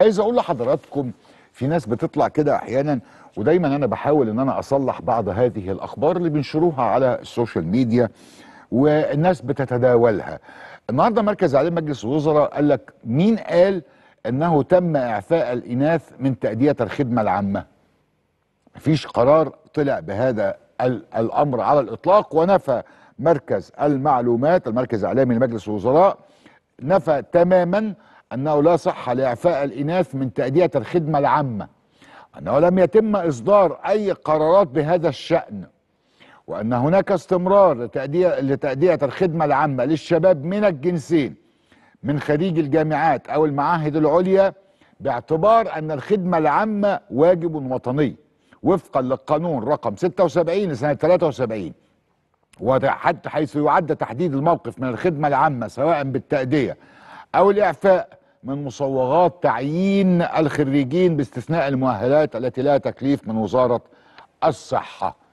عايز اقول لحضراتكم في ناس بتطلع كده احيانا ودايما انا بحاول ان انا اصلح بعض هذه الاخبار اللي بنشروها على السوشيال ميديا والناس بتتداولها النهارده مركز اعلام مجلس الوزراء قال لك مين قال انه تم اعفاء الاناث من تاديه الخدمه العامه مفيش قرار طلع بهذا الامر على الاطلاق ونفى مركز المعلومات المركز الاعلامي لمجلس الوزراء نفى تماما أنه لا صحة لإعفاء الإناث من تأدية الخدمة العامة أنه لم يتم إصدار أي قرارات بهذا الشأن وأن هناك استمرار لتأدية, لتأدية الخدمة العامة للشباب من الجنسين من خريج الجامعات أو المعاهد العليا باعتبار أن الخدمة العامة واجب وطني وفقا للقانون رقم 76 لسنة 73 وحتى حيث يعد تحديد الموقف من الخدمة العامة سواء بالتأدية أو الإعفاء من مصوغات تعيين الخريجين باستثناء المؤهلات التي لا تكليف من وزارة الصحة